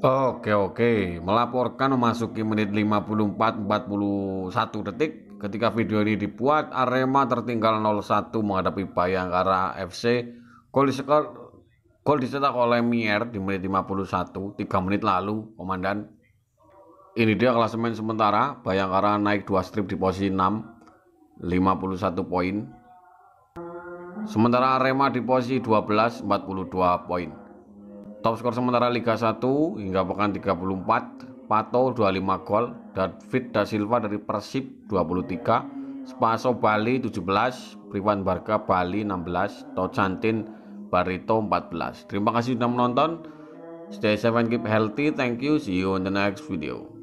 Oke oke, melaporkan memasuki menit 54-41 detik ketika video ini dibuat Arema tertinggal 0-1 menghadapi Bayangkara FC. Gol disekor gol dicetak oleh Mier di menit 51, 3 menit lalu, komandan. Ini dia klasemen sementara, Bayangkara naik 2 strip di posisi 6, 51 poin. Sementara Arema di posisi 12, 42 poin. Top skor sementara Liga 1 hingga pekan 34, Pato 25 gol, David da Silva dari Persib 23, Spaso Bali 17, Privan Barca Bali 16, Tocantin Barito 14. Terima kasih sudah menonton. Stay safe and keep healthy. Thank you. See you on the next video.